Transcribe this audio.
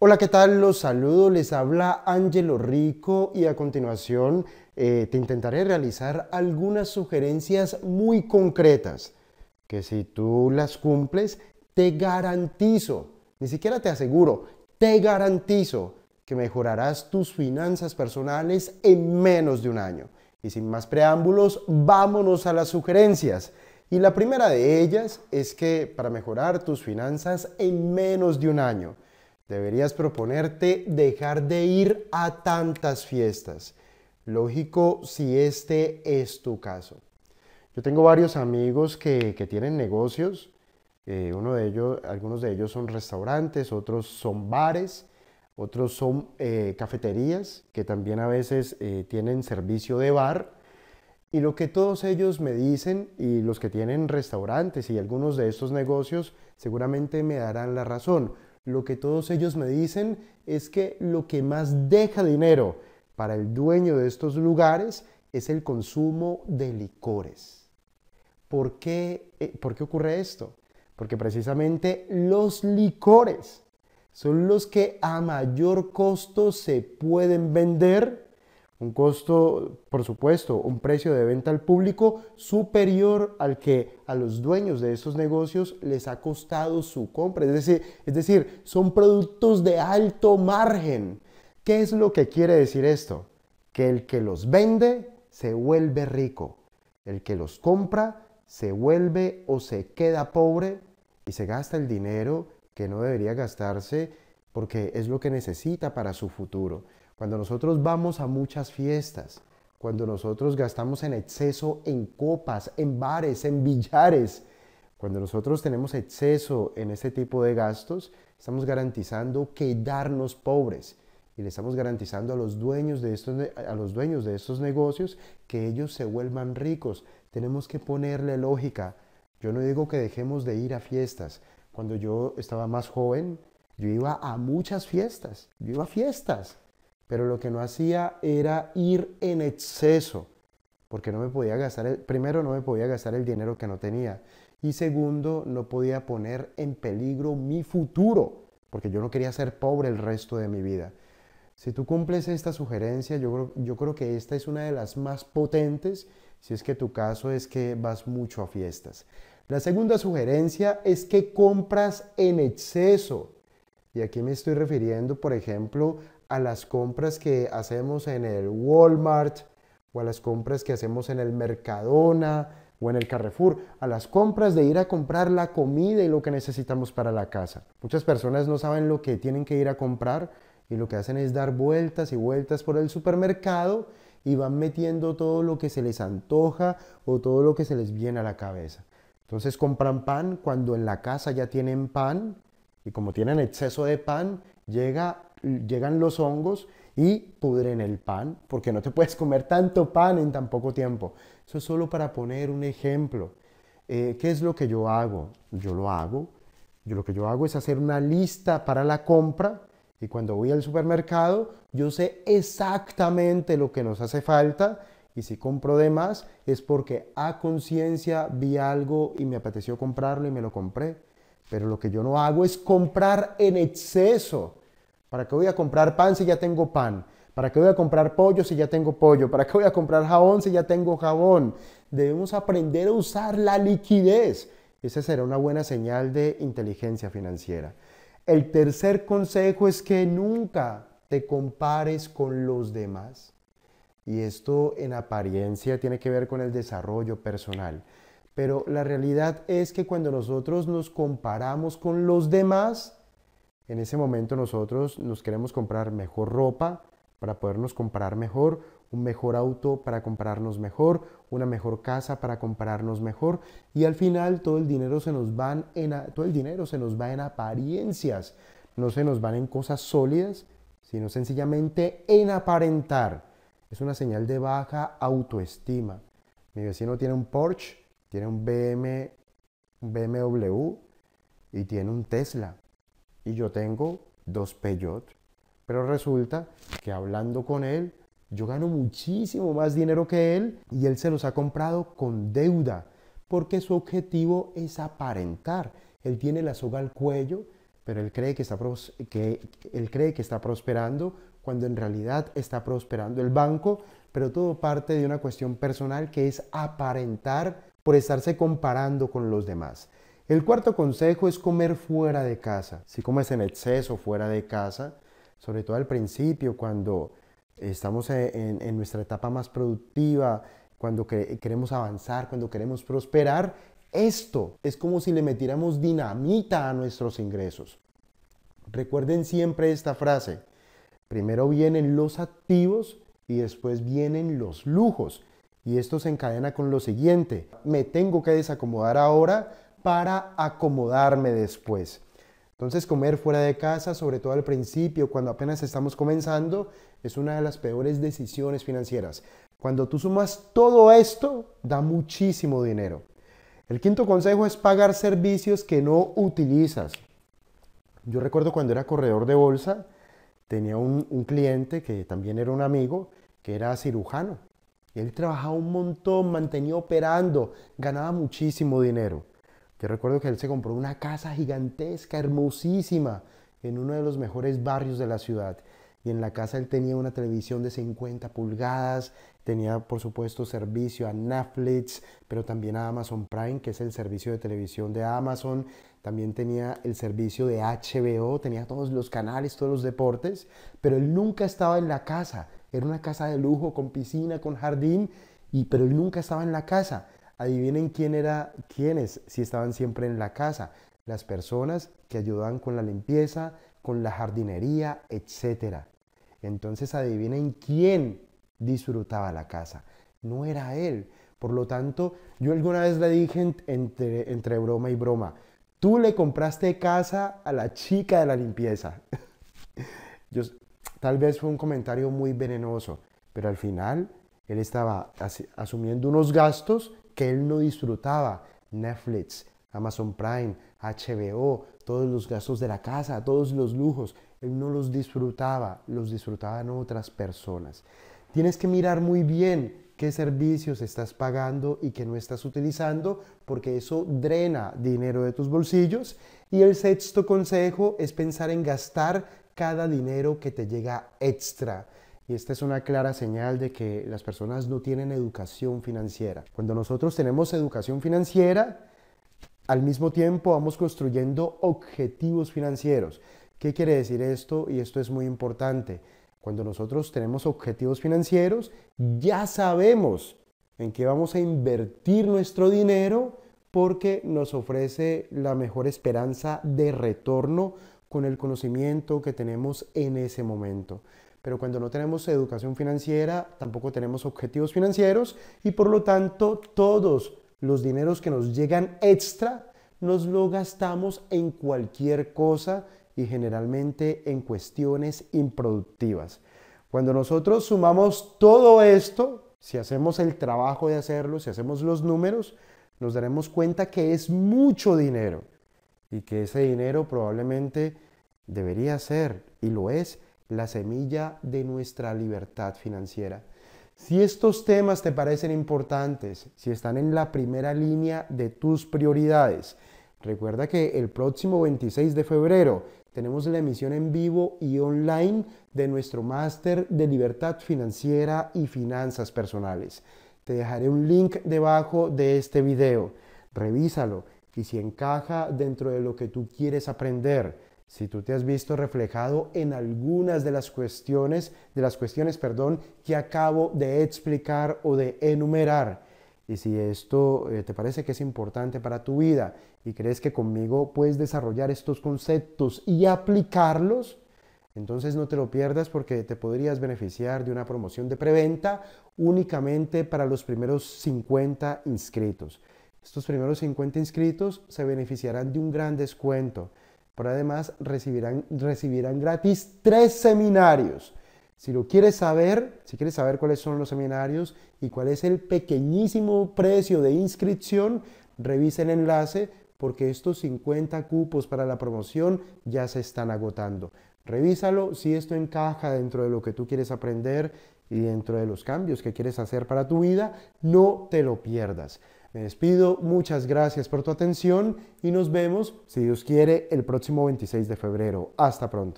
Hola, ¿qué tal? Los saludo, les habla Ángelo Rico y a continuación eh, te intentaré realizar algunas sugerencias muy concretas que si tú las cumples, te garantizo, ni siquiera te aseguro, te garantizo que mejorarás tus finanzas personales en menos de un año. Y sin más preámbulos, vámonos a las sugerencias. Y la primera de ellas es que para mejorar tus finanzas en menos de un año, Deberías proponerte dejar de ir a tantas fiestas. Lógico si este es tu caso. Yo tengo varios amigos que, tienen negocios. Eh, uno de ellos, algunos de ellos son restaurantes, otros son bares, otros son eh, cafeterías que también a veces eh, tienen servicio de bar. Y lo que todos ellos me dicen, y los que tienen restaurantes y algunos de estos negocios, seguramente me darán la razón lo que todos ellos me dicen es que lo que más deja dinero para el dueño de estos lugares es el consumo de licores. ¿Por qué, eh, ¿por qué ocurre esto? Porque precisamente los licores son los que a mayor costo se pueden vender un costo, por supuesto, un precio de venta al público superior al que a los dueños de estos negocios les ha costado su compra. Es decir, es decir, son productos de alto margen. ¿Qué es lo que quiere decir esto? Que el que los vende se vuelve rico. El que los compra se vuelve o se queda pobre y se gasta el dinero que no debería gastarse porque es lo que necesita para su futuro. Cuando nosotros vamos a muchas fiestas, cuando nosotros gastamos en exceso en copas, en bares, en billares, cuando nosotros tenemos exceso en este tipo de gastos, estamos garantizando quedarnos pobres y le estamos garantizando a los dueños de estos, a los dueños de estos negocios que ellos se vuelvan ricos. Tenemos que ponerle lógica. Yo no digo que dejemos de ir a fiestas. Cuando yo estaba más joven, yo iba a muchas fiestas. Yo iba a fiestas pero lo que no hacía era ir en exceso, porque no me podía gastar, primero no me podía gastar el dinero que no tenía y segundo no podía poner en peligro mi futuro, porque yo no quería ser pobre el resto de mi vida. Si tú cumples esta sugerencia, yo creo, yo creo que esta es una de las más potentes, si es que tu caso es que vas mucho a fiestas. La segunda sugerencia es que compras en exceso. Y aquí me estoy refiriendo, por ejemplo, a las compras que hacemos en el Walmart o a las compras que hacemos en el Mercadona o en el Carrefour, a las compras de ir a comprar la comida y lo que necesitamos para la casa. Muchas personas no saben lo que tienen que ir a comprar y lo que hacen es dar vueltas y vueltas por el supermercado y van metiendo todo lo que se les antoja o todo lo que se les viene a la cabeza. Entonces compran pan cuando en la casa ya tienen pan y como tienen exceso de pan, llega llegan los hongos y pudren el pan, porque no te puedes comer tanto pan en tan poco tiempo. Eso es solo para poner un ejemplo. Eh, ¿Qué es lo que yo hago? Yo lo hago. Yo lo que yo hago es hacer una lista para la compra y cuando voy al supermercado yo sé exactamente lo que nos hace falta y si compro de más es porque a conciencia vi algo y me apeteció comprarlo y me lo compré. Pero lo que yo no hago es comprar en exceso. ¿Para qué voy a comprar pan si ya tengo pan? ¿Para qué voy a comprar pollo si ya tengo pollo? ¿Para qué voy a comprar jabón si ya tengo jabón? Debemos aprender a usar la liquidez. Esa será una buena señal de inteligencia financiera. El tercer consejo es que nunca te compares con los demás. Y esto en apariencia tiene que ver con el desarrollo personal. Pero la realidad es que cuando nosotros nos comparamos con los demás, en ese momento nosotros nos queremos comprar mejor ropa para podernos comprar mejor, un mejor auto para comprarnos mejor, una mejor casa para comprarnos mejor y al final todo el dinero se nos en todo el dinero se nos va en apariencias, no se nos van en cosas sólidas, sino sencillamente en aparentar. Es una señal de baja autoestima. Mi vecino tiene un Porsche, tiene un BM, un BMW y tiene un Tesla y yo tengo dos peyot. Pero resulta que hablando con él, yo gano muchísimo más dinero que él y él se los ha comprado con deuda, porque su objetivo es aparentar. Él tiene la soga al cuello, pero él cree que está, que, él cree que está prosperando cuando en realidad está prosperando el banco, pero todo parte de una cuestión personal que es aparentar por estarse comparando con los demás. El cuarto consejo es comer fuera de casa. Si comes en exceso fuera de casa, sobre todo al principio, cuando estamos e, en, nuestra etapa más productiva, cuando queremos avanzar, cuando queremos prosperar, esto es como si le metiéramos dinamita a nuestros ingresos. Recuerden siempre esta frase. Primero vienen los activos y después vienen los lujos. Y esto se encadena con lo siguiente. Me tengo que desacomodar ahora para acomodarme después. Entonces comer fuera de casa, sobre todo al principio, cuando apenas estamos comenzando, es una de las peores decisiones financieras. Cuando tú sumas todo esto, da muchísimo dinero. El quinto consejo es pagar servicios que no utilizas. Yo recuerdo cuando era corredor de bolsa, tenía un, cliente que también era un amigo, que era cirujano. Él trabajaba un montón, mantenía operando, ganaba muchísimo dinero. Yo recuerdo que él se compró una casa gigantesca, hermosísima, en uno de los mejores barrios de la ciudad. Y en la casa él tenía una televisión de 50 pulgadas, tenía por supuesto servicio a Netflix, pero también a Amazon Prime, que es el servicio de televisión de Amazon. También tenía el servicio de HBO, tenía todos los canales, todos los deportes, pero él nunca estaba en la casa. Era una casa de lujo, con piscina, con jardín, y, pero él nunca estaba en la casa. Adivinen quién era, quiénes, si estaban siempre en la casa. Las personas que ayudaban con la limpieza, con la jardinería, etcétera Entonces adivinen quién disfrutaba la casa. No era él. Por lo tanto, yo alguna vez le dije entre, entre broma y broma, tú le compraste casa a la chica de la limpieza. yo, tal vez fue un comentario muy venenoso, pero al final él estaba asumiendo unos gastos que él no disfrutaba. Netflix, Amazon Prime, HBO, todos los gastos de la casa, todos los lujos. Él no los disfrutaba, los disfrutaban otras personas. Tienes que mirar muy bien qué servicios estás pagando y qué no estás utilizando, porque eso drena dinero de tus bolsillos. Y el sexto consejo es pensar en gastar cada dinero que te llega extra. Y esta es una clara señal de que las personas no tienen educación financiera. Cuando nosotros tenemos educación financiera, al mismo tiempo vamos construyendo objetivos financieros. ¿Qué quiere decir esto? Y esto es muy importante. Cuando nosotros tenemos objetivos financieros, ya sabemos en qué vamos a invertir nuestro dinero porque nos ofrece la mejor esperanza de retorno con el conocimiento que tenemos en ese momento. Pero cuando no tenemos educación financiera, tampoco tenemos objetivos financieros y por lo tanto todos los dineros que nos llegan extra nos lo gastamos en cualquier cosa y generalmente en cuestiones improductivas. Cuando nosotros sumamos todo esto, si hacemos el trabajo de hacerlo, si hacemos los números, nos daremos cuenta que es mucho dinero y que ese dinero probablemente debería ser y lo es la semilla de nuestra libertad financiera. Si estos temas te parecen importantes, si están en la primera línea de tus prioridades, recuerda que el próximo 26 de febrero tenemos la emisión en vivo y online de nuestro máster de libertad financiera y finanzas personales. Te dejaré un link debajo de este video. Revísalo y si encaja dentro de lo que tú quieres aprender, si tú te has visto reflejado en algunas de las cuestiones, de las cuestiones, perdón, que acabo de explicar o de enumerar, y si esto eh, te parece que es importante para tu vida y crees que conmigo puedes desarrollar estos conceptos y aplicarlos, entonces no te lo pierdas porque te podrías beneficiar de una promoción de preventa únicamente para los primeros 50 inscritos. Estos primeros 50 inscritos se beneficiarán de un gran descuento pero además recibirán, recibirán gratis tres seminarios. Si lo quieres saber, si quieres saber cuáles son los seminarios y cuál es el pequeñísimo precio de inscripción, revisa el enlace porque estos 50 cupos para la promoción ya se están agotando. Revísalo si esto encaja dentro de lo que tú quieres aprender y dentro de los cambios que quieres hacer para tu vida, no te lo pierdas. Me despido, muchas gracias por tu atención y nos vemos, si Dios quiere, el próximo 26 de febrero. Hasta pronto.